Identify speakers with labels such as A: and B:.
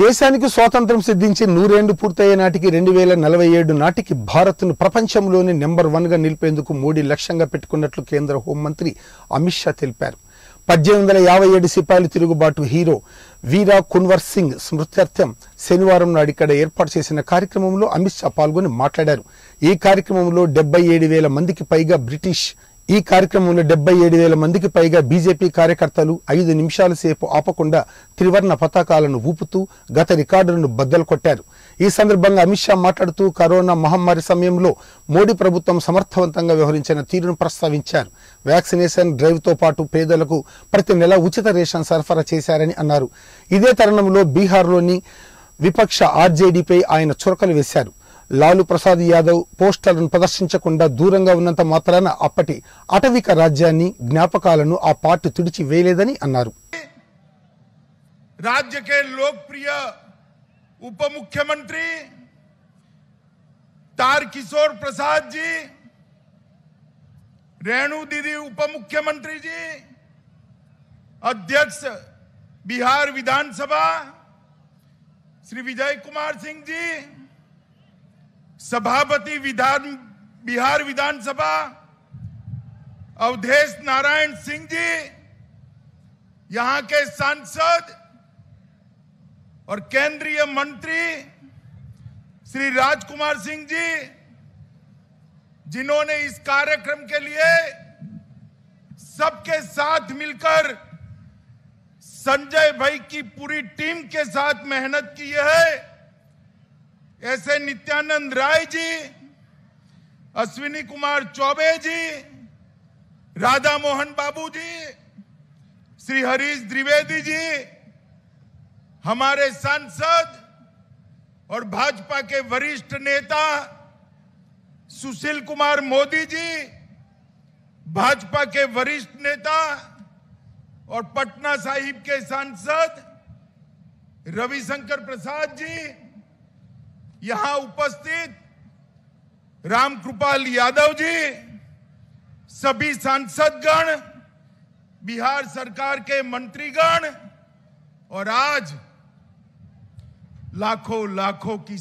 A: దేశానికి స్వాతంత్రం సిద్ధించి నూరేండు పూర్తయ్యే నాటికి రెండు వేల నలభై ఏడు నాటికి భారత్ను ప్రపంచంలోనే నెంబర్ వన్గా నిలిపేందుకు మోడీ లక్ష్యంగా పెట్టుకున్నట్లు కేంద్ర హోంమంత్రి అమిత్ షా తెలిపారు పద్దెనిమిది వందల యాభై ఏడు సిపాయిలు తిరుగుబాటు హీరో వీరా కున్వర్ సింగ్ స్మృత్యర్థం శనివారం నాడు ఇక్కడ ఏర్పాటు చేసిన కార్యక్రమంలో అమిత్ షా పాల్గొని మాట్లాడారు ఈ కార్యక్రమంలో డెబ్బై ఏడు వేల మందికి పైగా బ్రిటిష్ ఈ కార్యక్రమంలో డెబ్బై ఏడు వేల మందికి పైగా బీజేపీ కార్యకర్తలు ఐదు నిమిషాల సేపు ఆపకుండా త్రివర్ణ పతాకాలను ఊపుతూ గత రికార్డులను బద్దలు కొట్టారు ఈ సందర్భంగా అమిత్ షా మాట్లాడుతూ కరోనా మహమ్మారి సమయంలో మోడీ ప్రభుత్వం సమర్థవంతంగా వ్యవహరించిన తీరును ప్రస్తావించారు వ్యాక్సినేషన్ డ్రైవ్తో పాటు పేదలకు ప్రతి నెల ఉచిత రేషన్ సరఫరా చేశారని అన్నారు ఇదే తరుణంలో బీహార్లోని విపక్ష ఆర్జేడీపై ఆయన చురకలు వేశారు లాలు ప్రసాద్ యాదవ్ పోస్టర్లను ప్రదర్శించకుండా దూరంగా ఉన్నంత మాత్రాన అప్పటి అటవిక రాజ్యాన్ని జ్ఞాపకాలను ఆ పార్టీ తుడిచి వేయలేదని అన్నారు
B: राज्य के लोकप्रिय उप मुख्यमंत्री तारकिशोर प्रसाद जी रेणु ఉప ముఖ్యమంత్రి జీ అధ్యక్ష బిహార్ बिहार विधानसभा श्री विजय कुमार सिंह सभापति विधान बिहार विधानसभा अवधेश नारायण सिंह जी यहां के सांसद और केंद्रीय मंत्री श्री राजकुमार सिंह जी जिन्होंने इस कार्यक्रम के लिए सबके साथ मिलकर संजय भाई की पूरी टीम के साथ मेहनत की है ऐसे नित्यानंद राय जी अश्विनी कुमार चौबे जी राधा मोहन बाबू जी श्री हरीश द्विवेदी जी हमारे सांसद और भाजपा के वरिष्ठ नेता सुशील कुमार मोदी जी भाजपा के वरिष्ठ नेता और पटना साहिब के सांसद रविशंकर प्रसाद जी यहां उपस्थित रामकृपाल यादव जी सभी सांसदगण बिहार सरकार के मंत्रीगण और आज लाखों लाखों की